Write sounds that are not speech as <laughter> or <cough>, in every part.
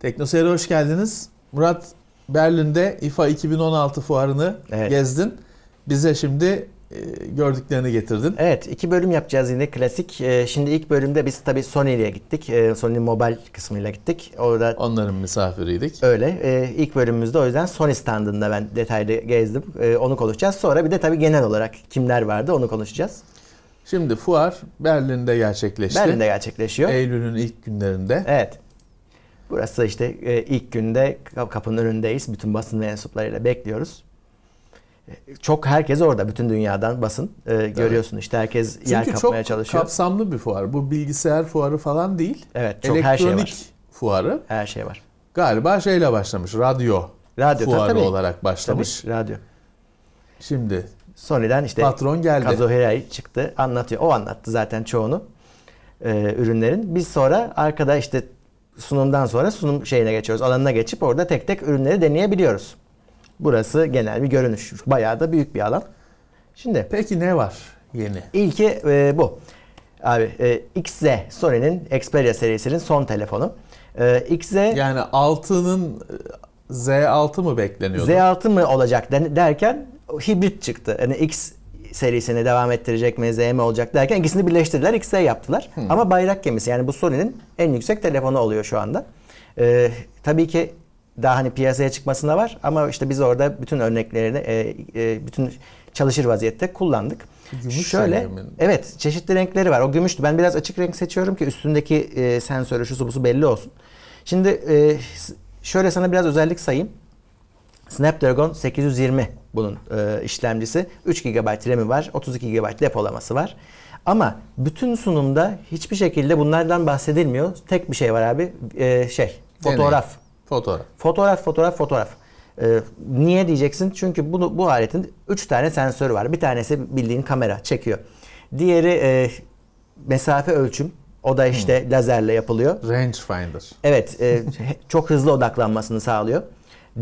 TeknoSeyir'e hoş geldiniz. Murat Berlin'de IFA 2016 fuarını evet. gezdin. Bize şimdi e, gördüklerini getirdin. Evet iki bölüm yapacağız yine klasik. E, şimdi ilk bölümde biz tabii Sony'ye gittik. E, Sony Mobile kısmıyla gittik. Orada Onların misafiriydik. Öyle. İlk bölümümüzde o yüzden Sony standında ben detaylı gezdim. Onu konuşacağız. Sonra bir de tabii genel olarak kimler vardı onu konuşacağız. Şimdi fuar Berlin'de gerçekleşti. Berlin'de gerçekleşiyor. Eylül'ün ilk günlerinde. Evet. Burası işte e, ilk günde kapının önündeyiz. Bütün basın mensuplarıyla bekliyoruz. E, çok herkes orada bütün dünyadan basın e, evet. görüyorsun işte herkes Çünkü yer kapmaya çalışıyor. Çünkü çok kapsamlı bir fuar. Bu bilgisayar fuarı falan değil. Evet, çok Elektronik her şey var. fuarı. Her şey var. Galiba şeyle başlamış. Radyo. Radyo fuarı tabii. olarak başlamış. Tabii, radyo. Şimdi Sony'den işte patron geldi. Kazuhirai çıktı, anlatıyor. O anlattı zaten çoğunu e, ürünlerin. Biz sonra arkada işte sunumdan sonra sunum şeyine geçiyoruz. Alanına geçip orada tek tek ürünleri deneyebiliyoruz. Burası genel bir görünüş. Bayağı da büyük bir alan. Şimdi. Peki ne var yeni? İlki e, bu. Abi e, XZ Sony'nin Xperia serisinin son telefonu. E, XZ yani 6'nın e, Z6 mı bekleniyordu? Z6 mı olacak derken hibrit çıktı. Yani X serisini devam ettirecek mi, ZM olacak derken ikisini birleştirdiler, ikisi yaptılar. Hmm. Ama bayrak gemisi yani bu Sony'nin en yüksek telefonu oluyor şu anda. Ee, tabii ki daha hani piyasaya çıkmasına var ama işte biz orada bütün örneklerini, e, e, bütün çalışır vaziyette kullandık. Gümüş Şöyle, evet çeşitli renkleri var. O gümüştü. Ben biraz açık renk seçiyorum ki üstündeki e, sensörü, şu su belli olsun. Şimdi e, şöyle sana biraz özellik sayayım. Snapdragon 820 bunun e, işlemcisi. 3 GB RAM'i var, 32 GB depolaması var. Ama bütün sunumda hiçbir şekilde bunlardan bahsedilmiyor. Tek bir şey var abi, e, şey fotoğraf. Fotoğraf. Fotoğraf, fotoğraf, fotoğraf. E, niye diyeceksin? Çünkü bunu bu aletin 3 tane sensörü var. Bir tanesi bildiğin kamera çekiyor. Diğeri e, mesafe ölçüm. O da işte hmm. lazerle yapılıyor. Range finder. Evet, e, <laughs> çok hızlı odaklanmasını sağlıyor.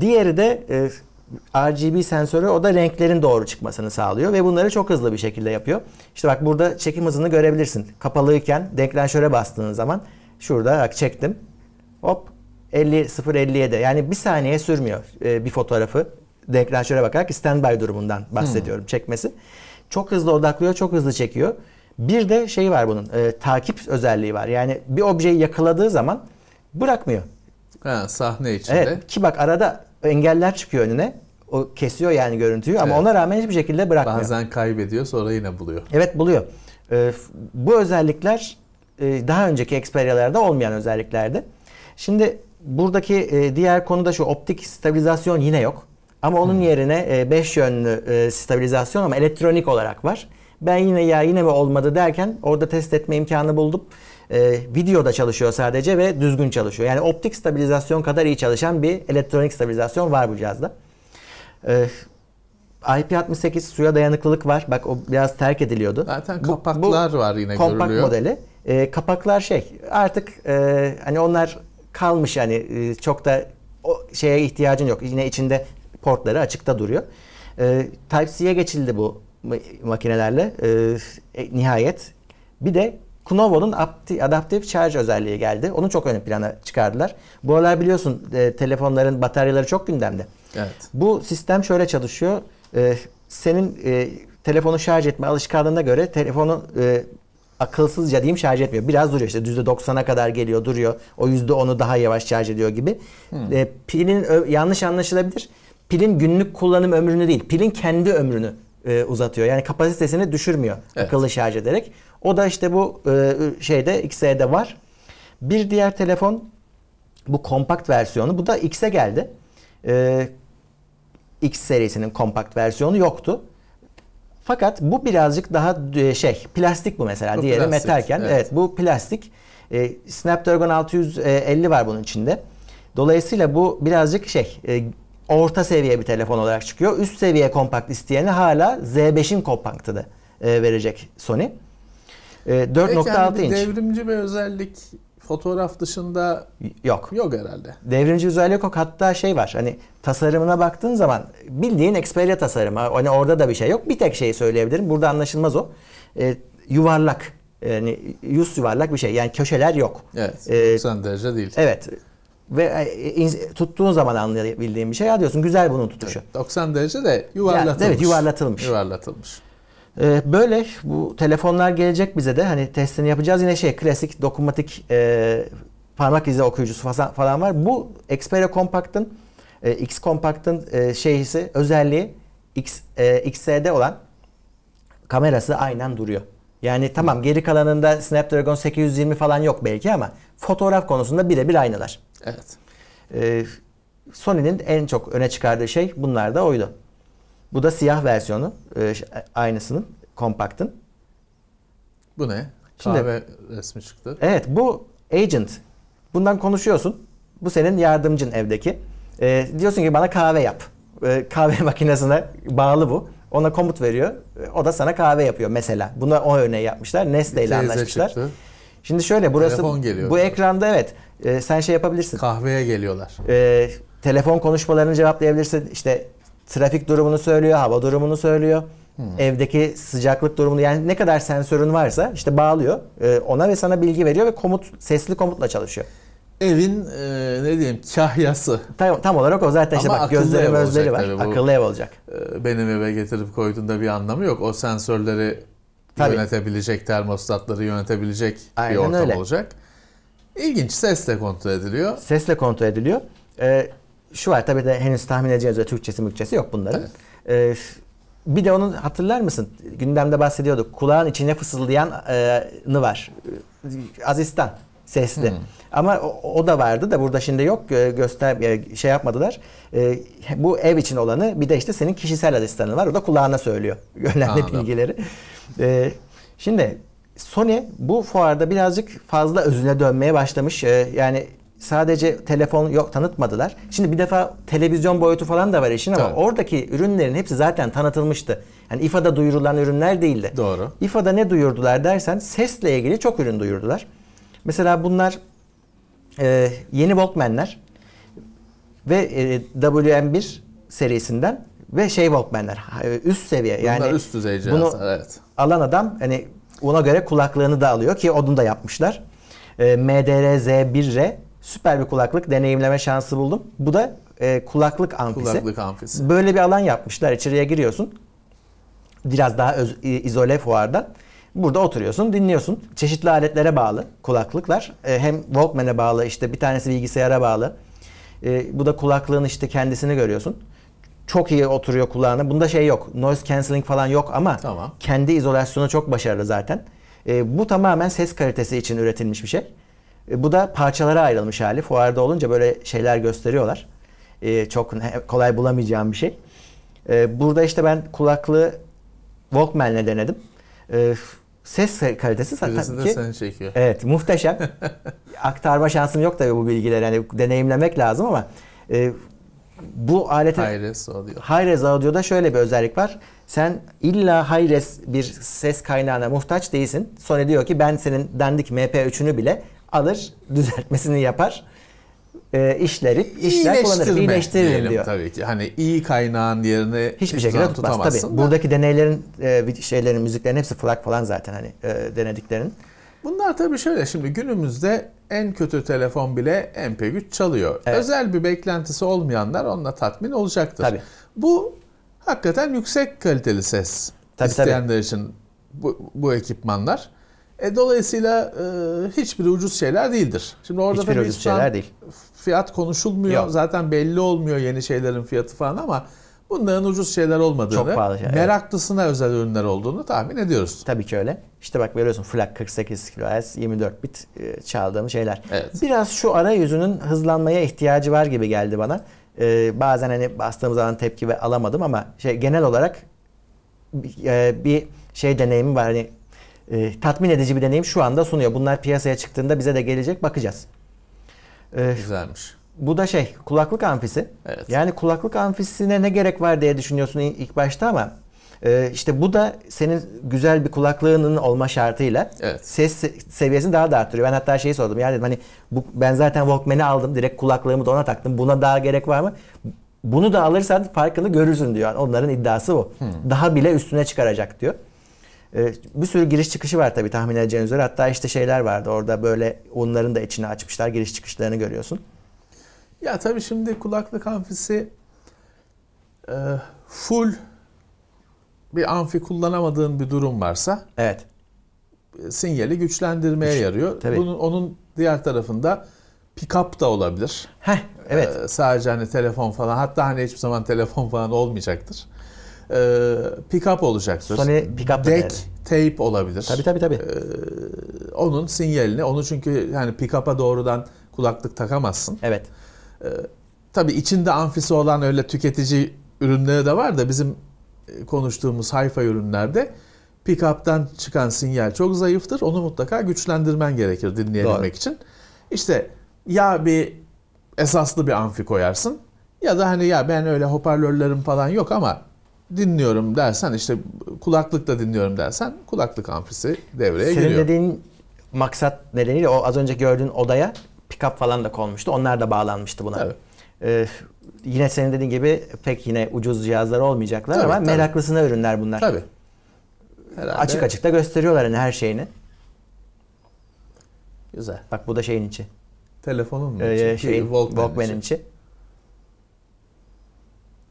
Diğeri de e, RGB sensörü o da renklerin doğru çıkmasını sağlıyor ve bunları çok hızlı bir şekilde yapıyor. İşte bak burada çekim hızını görebilirsin. Kapalıyken denklenşöre bastığın zaman şurada bak çektim. Hop 50 0.50'ye de yani bir saniye sürmüyor e, bir fotoğrafı denklenşöre bakarak standby durumundan bahsediyorum hmm. çekmesi. Çok hızlı odaklıyor, çok hızlı çekiyor. Bir de şey var bunun e, takip özelliği var. Yani bir objeyi yakaladığı zaman bırakmıyor. Ha, sahne içinde. Evet, ki bak arada engeller çıkıyor önüne. O kesiyor yani görüntüyü ama evet. ona rağmen hiçbir şekilde bırakmıyor. Bazen kaybediyor sonra yine buluyor. Evet buluyor. Ee, bu özellikler e, daha önceki Xperia'larda olmayan özelliklerdi. Şimdi buradaki e, diğer konu da şu optik stabilizasyon yine yok. Ama onun hmm. yerine 5 e, yönlü stabilizasyon ama elektronik olarak var. Ben yine ya yine mi olmadı derken orada test etme imkanı buldum. E, videoda çalışıyor sadece ve düzgün çalışıyor. Yani optik stabilizasyon kadar iyi çalışan bir elektronik stabilizasyon var bu cihazda. E, eh, IP68 suya dayanıklılık var. Bak o biraz terk ediliyordu. Zaten kapaklar bu, bu var yine kompakt görülüyor. Kompakt modeli. E, kapaklar şey artık e, hani onlar kalmış yani e, çok da o şeye ihtiyacın yok. Yine içinde portları açıkta duruyor. E, Type-C'ye geçildi bu makinelerle e, nihayet. Bir de Kunova'nın Adaptive Charge özelliği geldi. Onu çok ön plana çıkardılar. Bu aralar biliyorsun e, telefonların bataryaları çok gündemde. Evet. Bu sistem şöyle çalışıyor. E, senin e, telefonu şarj etme alışkanlığına göre telefonu e, akılsızca diyeyim şarj etmiyor. Biraz duruyor işte %90'a kadar geliyor duruyor. O yüzde onu daha yavaş şarj ediyor gibi. Hmm. E, pilin yanlış anlaşılabilir. Pilin günlük kullanım ömrünü değil, pilin kendi ömrünü e, uzatıyor. Yani kapasitesini düşürmüyor evet. akıllı şarj ederek. O da işte bu e, şeyde X'de var. Bir diğer telefon bu kompakt versiyonu. Bu da X'e geldi. E, X serisinin kompakt versiyonu yoktu. Fakat bu birazcık daha e, şey plastik bu mesela bu metalken. Evet. evet bu plastik. E, Snapdragon 650 var bunun içinde. Dolayısıyla bu birazcık şey e, orta seviye bir telefon olarak çıkıyor. Üst seviye kompakt isteyeni hala Z5'in kompaktını e, verecek Sony. E, 4.6 evet, yani inç. Devrimci bir özellik fotoğraf dışında yok. Yok herhalde. Devrimci özellik yok. Hatta şey var hani tasarımına baktığın zaman bildiğin Xperia tasarımı. Hani orada da bir şey yok. Bir tek şeyi söyleyebilirim. Burada anlaşılmaz o. E, yuvarlak yani yüz yuvarlak bir şey. Yani köşeler yok. Evet. Ee, 90 derece değil. Evet ve e, tuttuğun zaman anlayabildiğin bir şey. Ya diyorsun güzel bunun tutuşu. 90 derece de yuvarlatılmış. Yani, evet yuvarlatılmış. Yuvarlatılmış. Ee, böyle bu telefonlar gelecek bize de hani testini yapacağız. Yine şey klasik dokunmatik e, parmak izi okuyucusu falan var. Bu Xperia Compact'ın e, X Compact'ın e, şeysi özelliği X, e, XS'de olan kamerası aynen duruyor. Yani tamam geri kalanında Snapdragon 820 falan yok belki ama fotoğraf konusunda birebir aynalar. Evet. Ee, Sony'nin en çok öne çıkardığı şey bunlar da oydu. Bu da siyah versiyonu e, aynısının, kompaktın. Bu ne? Şimdi, Kahve resmi çıktı. Evet bu agent. Bundan konuşuyorsun. Bu senin yardımcın evdeki. E, diyorsun ki bana kahve yap. E, kahve <laughs> makinesine bağlı bu. Ona komut veriyor. Ee, o da sana kahve yapıyor mesela. Buna o örneği yapmışlar. Nesle ile anlaşmışlar. Çıktı. Şimdi şöyle burası Telefon geliyor. bu ekranda evet e, sen şey yapabilirsin. Kahveye geliyorlar. E, telefon konuşmalarını cevaplayabilirsin. İşte trafik durumunu söylüyor, hava durumunu söylüyor. Hmm. Evdeki sıcaklık durumunu yani ne kadar sensörün varsa işte bağlıyor e, ona ve sana bilgi veriyor ve komut sesli komutla çalışıyor. Evin e, ne diyeyim kahyası. Tam, tam olarak o zaten işte bak gözleri gözleri var. akıllı ev olacak. E, benim eve getirip koyduğunda bir anlamı yok. O sensörleri Tabii. yönetebilecek, termostatları yönetebilecek Aynen bir ortam öyle. olacak. İlginç sesle kontrol ediliyor. Sesle kontrol ediliyor. Ee, şu var tabii de henüz tahmin edeceğiniz üzere Türkçesi mülkçesi yok bunların. Evet. Ee, bir de onun hatırlar mısın? Gündemde bahsediyorduk. Kulağın içine fısıldayanı var. Ee, Azistan. Sesli. Hmm. Ama o, o da vardı da burada şimdi yok e, göster e, şey yapmadılar. E, bu ev için olanı bir de işte senin kişisel asistanın var. O da kulağına söylüyor <laughs> önemli bilgileri. E, şimdi Sony bu fuarda birazcık fazla özüne dönmeye başlamış. E, yani sadece telefon yok tanıtmadılar. Şimdi bir defa televizyon boyutu falan da var işin ama evet. oradaki ürünlerin hepsi zaten tanıtılmıştı. Yani ifada duyurulan ürünler değildi. Doğru. Ifada ne duyurdular dersen sesle ilgili çok ürün duyurdular. Mesela bunlar e, yeni Walkman'ler ve e, WM1 serisinden ve şey Walkman'ler e, üst seviye Bunlar yani Bunlar üst düzey cihazlar bunu evet. Alan adam hani ona göre kulaklığını da alıyor ki onu da yapmışlar. E, MDR-Z1R süper bir kulaklık deneyimleme şansı buldum. Bu da e, kulaklık amfisi. Kulaklık amfisi. Böyle bir alan yapmışlar. İçeriye giriyorsun. Biraz daha öz, izole fuardan. Burada oturuyorsun, dinliyorsun. Çeşitli aletlere bağlı kulaklıklar. E, hem Walkman'e bağlı, işte bir tanesi bilgisayara bağlı. E, bu da kulaklığın işte kendisini görüyorsun. Çok iyi oturuyor kulağına. Bunda şey yok. Noise cancelling falan yok ama tamam. kendi izolasyonu çok başarılı zaten. E, bu tamamen ses kalitesi için üretilmiş bir şey. bu da parçalara ayrılmış hali. Fuarda olunca böyle şeyler gösteriyorlar. çok kolay bulamayacağım bir şey. burada işte ben kulaklığı Walkman'le denedim. Ses kalitesi zaten ki, çekiyor. Evet muhteşem. <laughs> Aktarma şansım yok tabii bu bilgileri. Yani deneyimlemek lazım ama e, bu alete High Res Audio. High Res Audio'da şöyle bir özellik var. Sen illa High Res bir ses kaynağına muhtaç değilsin. Sonra diyor ki ben senin dandik MP3'ünü bile alır, düzeltmesini yapar e, işlerip işler kullanır. İyileştirir diyelim, diyor. Tabii ki. Hani iyi kaynağın yerine hiçbir şekilde tutmaz. Tabii. Da. Buradaki deneylerin e, şeylerin müziklerin hepsi flak falan zaten hani e, denediklerin. Bunlar tabii şöyle şimdi günümüzde en kötü telefon bile MP3 çalıyor. Evet. Özel bir beklentisi olmayanlar onunla tatmin olacaktır. Tabii. Bu hakikaten yüksek kaliteli ses tabii, isteyenler tabii. için bu, bu ekipmanlar. E, dolayısıyla e, hiçbir ucuz şeyler değildir. Şimdi orada hiçbir tabii ucuz şeyler değil. Fiyat konuşulmuyor. Yok. Zaten belli olmuyor yeni şeylerin fiyatı falan ama bunların ucuz şeyler olmadığını, Çok pahalı meraklısına evet. özel ürünler olduğunu tahmin ediyoruz. Tabii ki öyle. İşte bak veriyorsun FLAC 48 kHz 24 bit e, çaldığım şeyler. Evet. Biraz şu arayüzünün hızlanmaya ihtiyacı var gibi geldi bana. Ee, bazen hani bastığımız zaman tepki ve alamadım ama şey genel olarak e, bir şey deneyimi var. Hani e, tatmin edici bir deneyim şu anda sunuyor. Bunlar piyasaya çıktığında bize de gelecek bakacağız. E, Güzelmiş. Bu da şey kulaklık amfisi. Evet. Yani kulaklık amfisine ne gerek var diye düşünüyorsun ilk başta ama e, işte bu da senin güzel bir kulaklığının olma şartıyla evet. ses seviyesini daha da arttırıyor. Ben hatta şeyi sordum. Ya dedim hani bu, ben zaten Walkman'i aldım. Direkt kulaklığımı da ona taktım. Buna daha gerek var mı? Bunu da alırsan farkını görürsün diyor. Onların iddiası bu. Hmm. Daha bile üstüne çıkaracak diyor. Ee, bir sürü giriş çıkışı var tabii tahmin edeceğiniz üzere. Hatta işte şeyler vardı orada böyle onların da içini açmışlar. Giriş çıkışlarını görüyorsun. Ya tabii şimdi kulaklık amfisi e, full bir amfi kullanamadığın bir durum varsa evet e, sinyali güçlendirmeye Güç, yarıyor. Tabii. Bunun onun diğer tarafında pick-up da olabilir. Heh, evet. Ee, sadece hani telefon falan hatta hani hiçbir zaman telefon falan olmayacaktır e, pick-up olacaktır. Sony pick Deck tape olabilir. Tabii tabii tabii. E, onun sinyalini, onu çünkü yani pickup'a doğrudan kulaklık takamazsın. Evet. E, tabii içinde amfisi olan öyle tüketici ürünleri de var da bizim e, konuştuğumuz hayfa ürünlerde pickup'tan çıkan sinyal çok zayıftır. Onu mutlaka güçlendirmen gerekir dinleyebilmek Doğru. için. İşte ya bir esaslı bir amfi koyarsın ya da hani ya ben öyle hoparlörlerim falan yok ama dinliyorum dersen işte kulaklıkla dinliyorum dersen kulaklık amfisi devreye Senin giriyor. Senin dediğin maksat nedeniyle o az önce gördüğün odaya pikap falan da konmuştu. Onlar da bağlanmıştı buna. Evet. Ee, yine senin dediğin gibi pek yine ucuz cihazlar olmayacaklar tabii, ama tabii. meraklısına ürünler bunlar. Tabii. Açık açık da gösteriyorlar hani her şeyini. Güzel. Bak bu da şeyin içi. Telefonun mu? Ee, şey, Walkman'in içi. içi.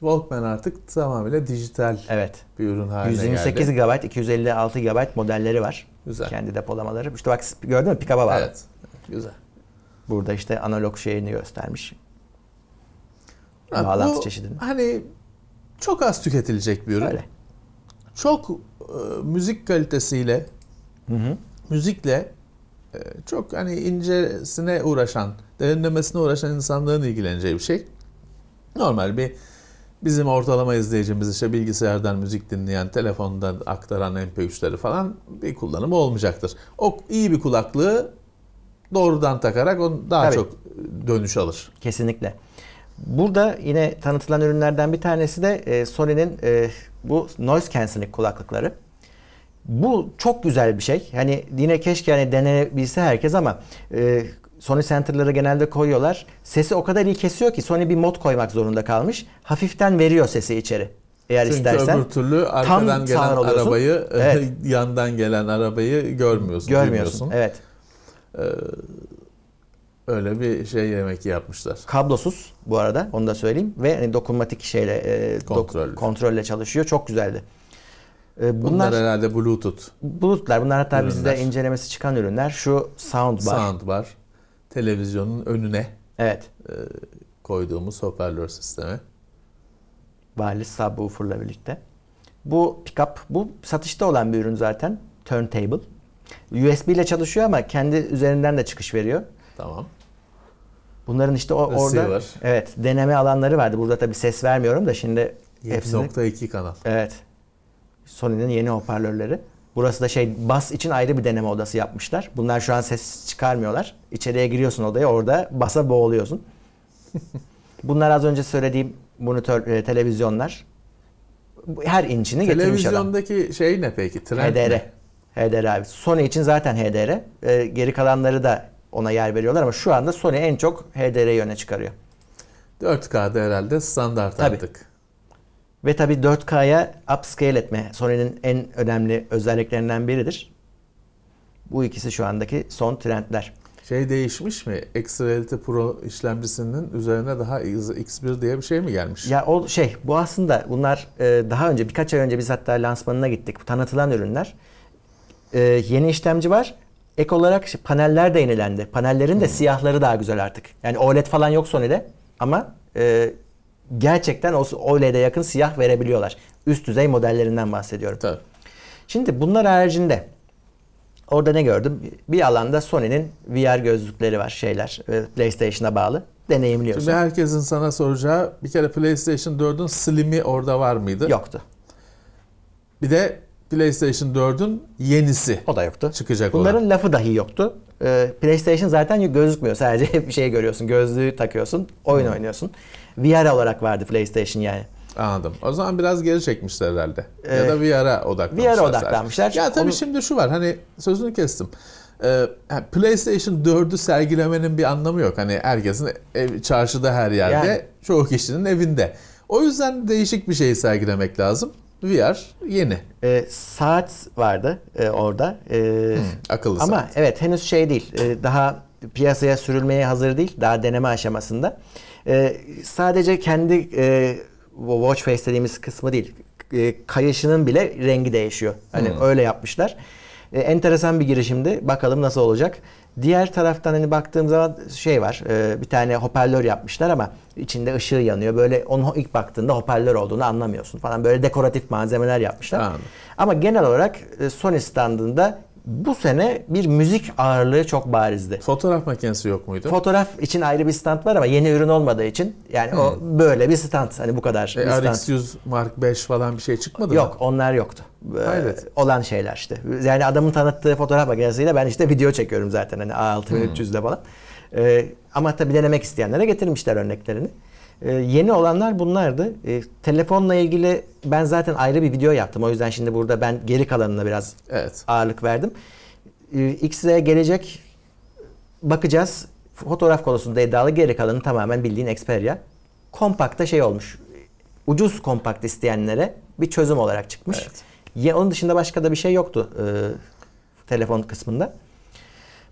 Walkman artık tamamıyla dijital evet. bir ürün haline 128 geldi. 128 GB, 256 GB modelleri var. Güzel. Kendi depolamaları. İşte bak gördün mü? Pikaba var. Evet. Güzel. Burada işte analog şeyini göstermiş. Bağlantı bu, çeşidini. Hani çok az tüketilecek bir ürün. Öyle. Çok e, müzik kalitesiyle, hı hı. müzikle e, çok hani incesine uğraşan, derinlemesine uğraşan insanların ilgileneceği bir şey. Normal bir Bizim ortalama izleyicimiz işte bilgisayardan müzik dinleyen, telefondan aktaran MP3'leri falan bir kullanımı olmayacaktır. O iyi bir kulaklığı doğrudan takarak on daha Tabii. çok dönüş alır. Kesinlikle. Burada yine tanıtılan ürünlerden bir tanesi de e, Sony'nin e, bu noise cancelling kulaklıkları. Bu çok güzel bir şey. Hani yine keşke hani denenebilse herkes ama e, Sony Center'lara genelde koyuyorlar. Sesi o kadar iyi kesiyor ki Sony bir mod koymak zorunda kalmış. Hafiften veriyor sesi içeri. Eğer Çünkü istersen. öbür türlü arkadan tam gelen arabayı, e, evet. <laughs> yandan gelen arabayı görmüyorsun. Görmüyorsun, evet. Ee, öyle bir şey yemek yapmışlar. Kablosuz bu arada onu da söyleyeyim. Ve hani dokunmatik şeyle, e, kontrolle. Dok- kontrolle çalışıyor. Çok güzeldi. E, bunlar, bunlar herhalde Bluetooth. Bluetooth'lar. Bunlar hatta ürünler. bizde incelemesi çıkan ürünler. Şu soundbar. Soundbar televizyonun önüne evet. E, koyduğumuz hoparlör sistemi. Wireless subwoofer'la birlikte. Bu pickup, bu satışta olan bir ürün zaten. Turntable. USB ile çalışıyor ama kendi üzerinden de çıkış veriyor. Tamam. Bunların işte o Receiver. orada evet deneme alanları vardı. Burada tabii ses vermiyorum da şimdi 7.2 hepsini... kanal. Evet. Sony'nin yeni hoparlörleri. Burası da şey bas için ayrı bir deneme odası yapmışlar. Bunlar şu an ses çıkarmıyorlar. İçeriye giriyorsun odaya orada basa boğuluyorsun. <laughs> Bunlar az önce söylediğim monitör e, televizyonlar. Her inçini getirmiş adam. Televizyondaki şey ne peki? Trend HDR. Mi? HDR abi. Sony için zaten HDR. E, geri kalanları da ona yer veriyorlar ama şu anda Sony en çok HDR'yi öne çıkarıyor. 4K'da herhalde standart Tabii. artık. Ve tabi 4K'ya upscale etme Sony'nin en önemli özelliklerinden biridir. Bu ikisi şu andaki son trendler. Şey değişmiş mi? X Reality Pro işlemcisinin üzerine daha X1 diye bir şey mi gelmiş? Ya o şey bu aslında bunlar e, daha önce birkaç ay önce biz hatta lansmanına gittik. Bu tanıtılan ürünler. E, yeni işlemci var. Ek olarak şey, paneller de yenilendi. Panellerin de hmm. siyahları daha güzel artık. Yani OLED falan yok Sony'de ama e, gerçekten o OLED'e yakın siyah verebiliyorlar. Üst düzey modellerinden bahsediyorum. Tabii. Şimdi bunlar haricinde orada ne gördüm? Bir alanda Sony'nin VR gözlükleri var şeyler. E, PlayStation'a bağlı. Deneyimliyorsun. Şimdi herkesin sana soracağı bir kere PlayStation 4'ün Slim'i orada var mıydı? Yoktu. Bir de PlayStation 4'ün yenisi. O da yoktu. Çıkacak Bunların olan. lafı dahi yoktu e, PlayStation zaten gözükmüyor. Sadece <laughs> bir şey görüyorsun. Gözlüğü takıyorsun, oyun hmm. oynuyorsun. VR olarak vardı PlayStation yani. Anladım. O zaman biraz geri çekmişler herhalde. Ee, ya da VR'a odaklanmışlar. VR'a odaklanmışlar. Ya tabii Onu... şimdi şu var hani sözünü kestim. Ee, PlayStation 4'ü sergilemenin bir anlamı yok. Hani herkesin ev, çarşıda her yerde, yani. çoğu kişinin evinde. O yüzden değişik bir şey sergilemek lazım. VR yeni. E, saat vardı e, orada. E, hmm, akıllı ama saat. evet henüz şey değil. E, daha piyasaya sürülmeye hazır değil. Daha deneme aşamasında. E, sadece kendi e, watch face dediğimiz kısmı değil. E, kayışının bile rengi değişiyor. Hani hmm. öyle yapmışlar. E, enteresan bir girişimdi. Bakalım nasıl olacak. Diğer taraftan hani baktığım zaman şey var e, bir tane hoparlör yapmışlar ama içinde ışığı yanıyor. Böyle onu ilk baktığında hoparlör olduğunu anlamıyorsun falan. Böyle dekoratif malzemeler yapmışlar. Anladım. Ama genel olarak e, Sony standında bu sene bir müzik ağırlığı çok barizdi. Fotoğraf makinesi yok muydu? Fotoğraf için ayrı bir stand var ama yeni ürün olmadığı için yani hmm. o böyle bir stand hani bu kadar. E, RX100 Mark 5 falan bir şey çıkmadı yok, mı? Yok onlar yoktu. Ee, Hayret. Ee, olan şeyler işte. Yani adamın tanıttığı fotoğraf makinesiyle ben işte video çekiyorum zaten hani A6300'le hmm. falan. Ee, ama tabii denemek isteyenlere getirmişler örneklerini. E, yeni olanlar bunlardı. E, telefonla ilgili ben zaten ayrı bir video yaptım. O yüzden şimdi burada ben geri kalanına biraz evet. ağırlık verdim. E, ee, X'e gelecek bakacağız. Fotoğraf konusunda iddialı geri kalanı tamamen bildiğin Xperia. Kompakta şey olmuş. Ucuz kompakt isteyenlere bir çözüm olarak çıkmış. Evet. Ya, onun dışında başka da bir şey yoktu e, telefon kısmında.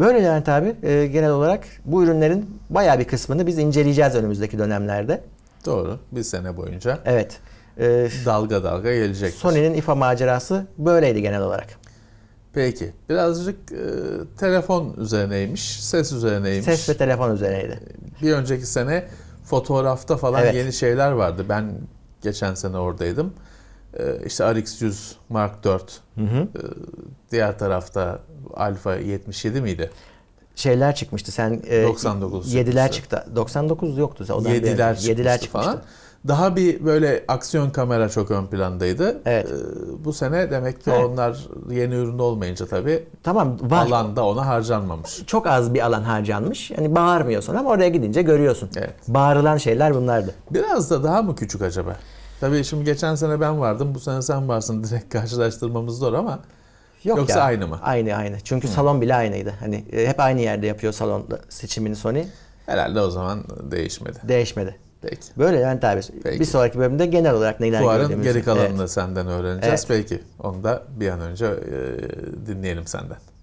Böyle Levent abi e, genel olarak bu ürünlerin bayağı bir kısmını biz inceleyeceğiz önümüzdeki dönemlerde. Doğru. Bir sene boyunca. Evet. E, dalga dalga gelecek. Sony'nin ifa macerası böyleydi genel olarak. Peki. Birazcık e, telefon üzerineymiş, ses üzerineymiş. Ses ve telefon üzerineydi. Bir önceki sene fotoğrafta falan evet. yeni şeyler vardı. Ben geçen sene oradaydım. Ee, işte RX100 Mark 4 hı hı. E, diğer tarafta Alfa 77 miydi? şeyler çıkmıştı. Sen 99 e, 7'ler çıkmıştı. çıktı. 99 yoktu. 7'ler, 7'ler çıkmıştı, çıkmıştı falan. Daha bir böyle aksiyon kamera çok ön plandaydı. Evet. Ee, bu sene demek ki evet. onlar yeni üründe olmayınca tabii tamam, var. alanda ona harcanmamış. Çok az bir alan harcanmış. Yani bağırmıyorsun ama oraya gidince görüyorsun. Evet. Bağırılan şeyler bunlardı. Biraz da daha mı küçük acaba? Tabii şimdi geçen sene ben vardım, bu sene sen varsın. <laughs> Direkt karşılaştırmamız zor ama Yok Yoksa ya, aynı mı? Aynı aynı. Çünkü Hı. salon bile aynıydı. Hani e, hep aynı yerde yapıyor salon seçimini Sony. Herhalde o zaman değişmedi. Değişmedi. Peki. Böyle yani tabii. Peki. Bir sonraki bölümde genel olarak neler Fuarın gördüğümüzü. geri kalanını evet. senden öğreneceğiz. Evet. Peki. Onu da bir an önce e, dinleyelim senden.